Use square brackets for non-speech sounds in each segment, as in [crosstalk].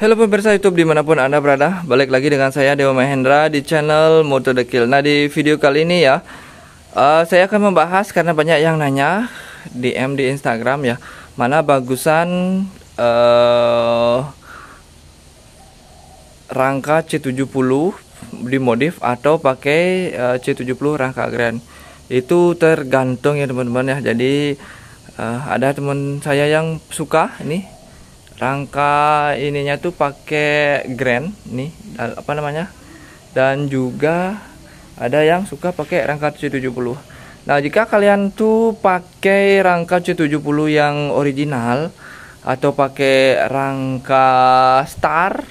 Halo pemirsa YouTube dimanapun Anda berada, balik lagi dengan saya Dewa Mahendra di channel Moto Dekil. Nah di video kali ini ya, uh, saya akan membahas karena banyak yang nanya DM di Instagram ya, mana bagusan uh, rangka C70 dimodif atau pakai eh, uh, C70 rangka Grand. Itu tergantung ya teman-teman ya. Jadi uh, ada teman saya yang suka ini rangka ininya tuh pakai grand nih apa namanya dan juga ada yang suka pakai rangka C70. nah jika kalian tuh pakai rangka C70 yang original atau pakai rangka star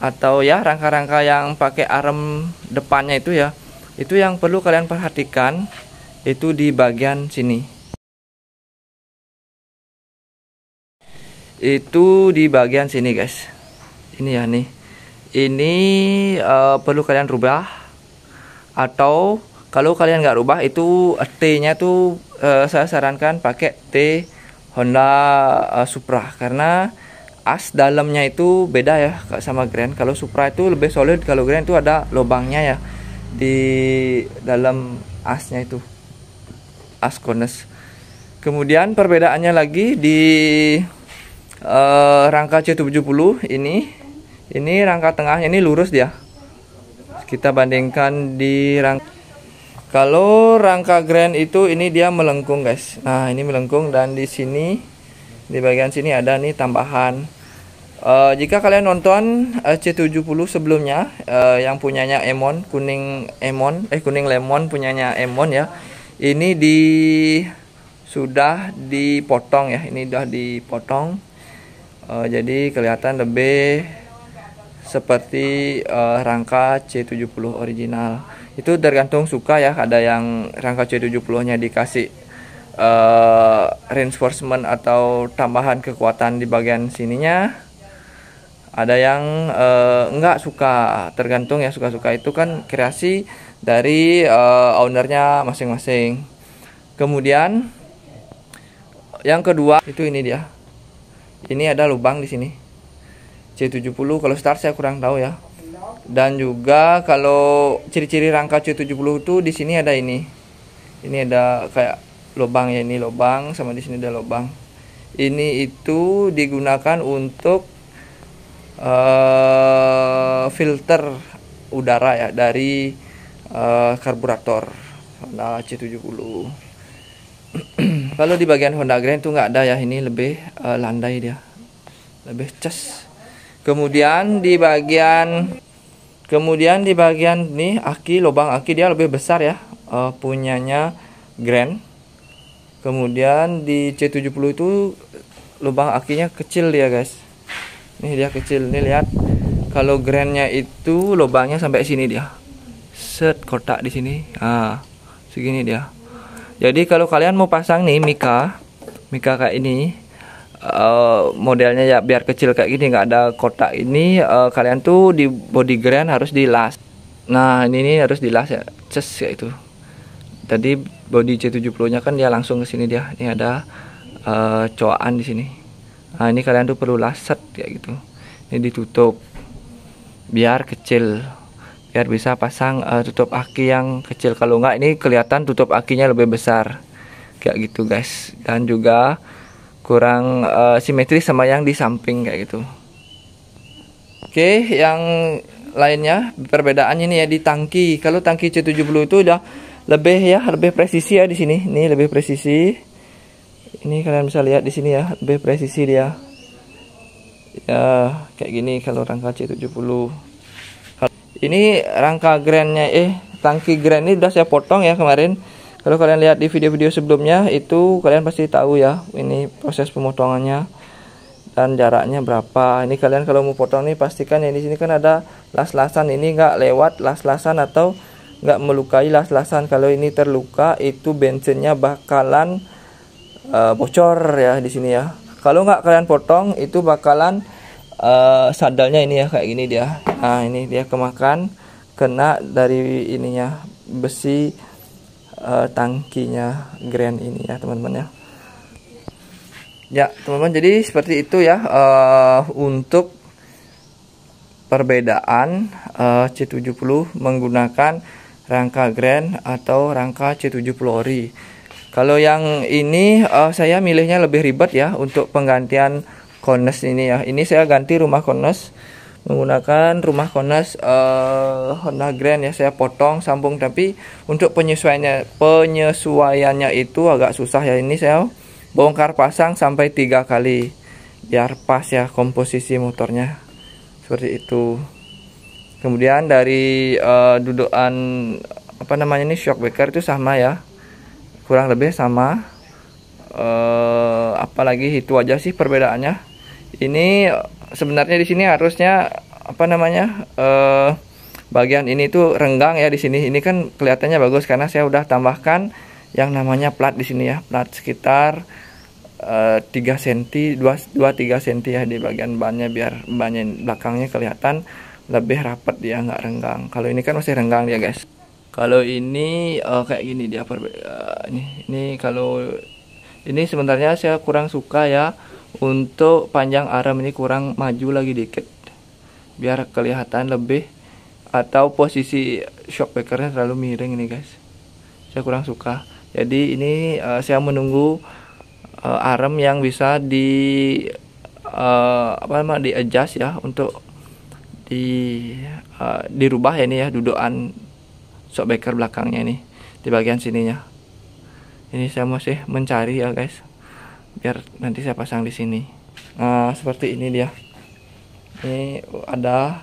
atau ya rangka-rangka yang pakai arm depannya itu ya itu yang perlu kalian perhatikan itu di bagian sini itu di bagian sini guys ini ya nih ini uh, perlu kalian rubah atau kalau kalian nggak rubah itu eh, T nya tuh uh, saya sarankan pakai T Honda uh, Supra karena as dalamnya itu beda ya sama Grand kalau Supra itu lebih solid kalau Grand itu ada lubangnya ya di dalam asnya itu as corners kemudian perbedaannya lagi di uh, rangka C70 ini ini rangka tengahnya ini lurus dia kita bandingkan di rangka kalau rangka grand itu ini dia melengkung guys nah ini melengkung dan di sini di bagian sini ada nih tambahan uh, jika kalian nonton eh, uh, C70 sebelumnya uh, yang punyanya Emon kuning Emon eh kuning lemon punyanya Emon ya ini di sudah dipotong ya ini sudah dipotong uh, jadi kelihatan lebih seperti uh, rangka C70 original itu tergantung suka ya ada yang rangka C70 nya dikasih uh, reinforcement atau tambahan kekuatan di bagian sininya ada yang uh, enggak suka tergantung ya suka-suka itu kan kreasi dari uh, ownernya masing-masing kemudian yang kedua itu ini dia ini ada lubang di sini C70 kalau start saya kurang tahu ya dan juga kalau ciri-ciri rangka C70 itu di sini ada ini ini ada kayak lubang ya ini lubang sama di sini ada lubang ini itu digunakan untuk uh, filter udara ya dari uh, karburator Nah C70 [clears throat] kalau di bagian Honda Grand itu nggak ada ya ini lebih uh, landai dia lebih cas kemudian di bagian kemudian di bagian nih aki lubang aki dia lebih besar ya uh, punyanya Grand kemudian di C70 itu lubang akinya kecil dia guys nih dia kecil nih lihat kalau grandnya itu lubangnya sampai sini dia set kotak di sini ah segini dia jadi kalau kalian mau pasang nih mika, mika kayak ini uh, modelnya ya biar kecil kayak gini nggak ada kotak ini uh, kalian tuh di body grand harus dilas. Nah, ini ini harus dilas ya. Ces kayak itu. Tadi body C70-nya kan dia langsung ke sini dia. Ini ada uh, coaan di sini. Nah, ini kalian tuh perlu laset kayak gitu. Ini ditutup biar kecil biar bisa pasang uh, tutup aki yang kecil kalau enggak ini kelihatan tutup akinya lebih besar kayak gitu guys dan juga kurang uh, simetris sama yang di samping kayak gitu oke yang lainnya perbedaannya ini ya di tangki kalau tangki C70 itu udah lebih ya lebih presisi ya di sini ini lebih presisi ini kalian bisa lihat di sini ya lebih presisi dia ya kayak gini kalau rangka C70 ini rangka grandnya eh tangki grand ini udah saya potong ya kemarin kalau kalian lihat di video-video sebelumnya itu kalian pasti tahu ya ini proses pemotongannya dan jaraknya berapa ini kalian kalau mau potong nih pastikan yang di sini kan ada las-lasan ini nggak lewat las-lasan atau nggak melukai las-lasan kalau ini terluka itu bensinnya bakalan uh, bocor ya di sini ya kalau nggak kalian potong itu bakalan uh, eh, sadalnya ini ya kayak gini dia nah ini dia kemakan kena dari ininya besi uh, tangkinya grand ini ya teman-teman ya ya teman-teman jadi seperti itu ya uh, untuk perbedaan uh, C70 menggunakan rangka grand atau rangka C70 ori kalau yang ini uh, saya milihnya lebih ribet ya untuk penggantian Kones ini ya. Ini saya ganti rumah Kones menggunakan rumah Kones uh, Honda Grand ya. Saya potong sambung tapi untuk penyesuaiannya penyesuaiannya itu agak susah ya. Ini saya bongkar pasang sampai tiga kali biar pas ya komposisi motornya seperti itu. Kemudian dari uh, dudukan apa namanya ini shockbreaker itu sama ya. Kurang lebih sama. Uh, apalagi itu aja sih perbedaannya ini sebenarnya di sini harusnya apa namanya eh, bagian ini tuh renggang ya di sini ini kan kelihatannya bagus karena saya udah tambahkan yang namanya plat di sini ya plat sekitar eh, tiga 3 cm 2 2 3 cm ya di bagian bannya biar bannya belakangnya kelihatan lebih rapat dia nggak renggang kalau ini kan masih renggang ya guys kalau ini uh, kayak gini dia per uh, ini ini kalau ini sebenarnya saya kurang suka ya untuk panjang arm ini kurang maju lagi dikit biar kelihatan lebih atau posisi shock breakernya terlalu miring ini guys saya kurang suka jadi ini uh, saya menunggu uh, eh, arm yang bisa di uh, apa namanya di adjust ya untuk di uh, dirubah ya ini ya dudukan shock belakangnya ini di bagian sininya ini saya masih mencari ya guys biar nanti saya pasang di sini nah, seperti ini dia ini ada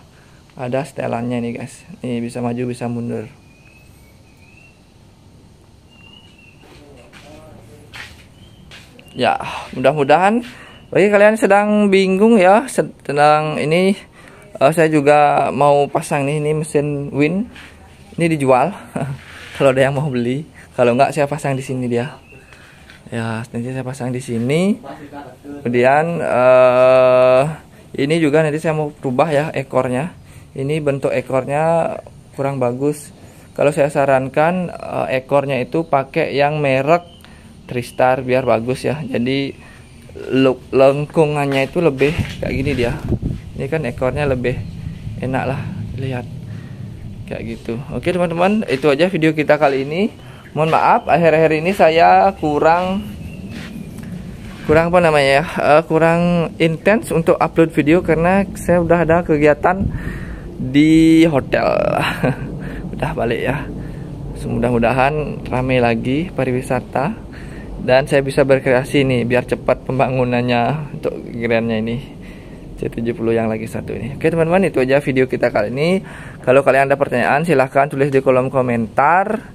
ada setelannya nih guys ini bisa maju bisa mundur ya mudah-mudahan bagi kalian sedang bingung ya sedang ini uh, saya juga mau pasang nih ini mesin win ini dijual [laughs] kalau ada yang mau beli kalau enggak saya pasang di sini dia ya nanti saya pasang di sini kemudian uh, ini juga nanti saya mau rubah ya ekornya ini bentuk ekornya kurang bagus kalau saya sarankan uh, ekornya itu pakai yang merek Tristar biar bagus ya jadi lengkungannya itu lebih kayak gini dia ini kan ekornya lebih enak lah lihat kayak gitu oke teman-teman itu aja video kita kali ini mohon maaf akhir-akhir ini saya kurang kurang apa namanya ya uh, kurang intens untuk upload video karena saya udah ada kegiatan di hotel [laughs] udah balik ya semudah mudahan ramai lagi pariwisata dan saya bisa berkreasi nih biar cepat pembangunannya untuk grandnya ini C70 yang lagi satu ini. Oke teman-teman itu aja video kita kali ini. Kalau kalian ada pertanyaan silahkan tulis di kolom komentar.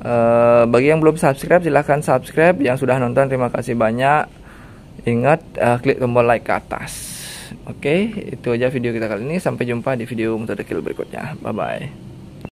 Eh, bagi yang belum subscribe silahkan subscribe yang sudah nonton terima kasih banyak ingat uh, klik tombol like ke atas oke okay, itu aja video kita kali ini sampai jumpa di video motor berikutnya bye bye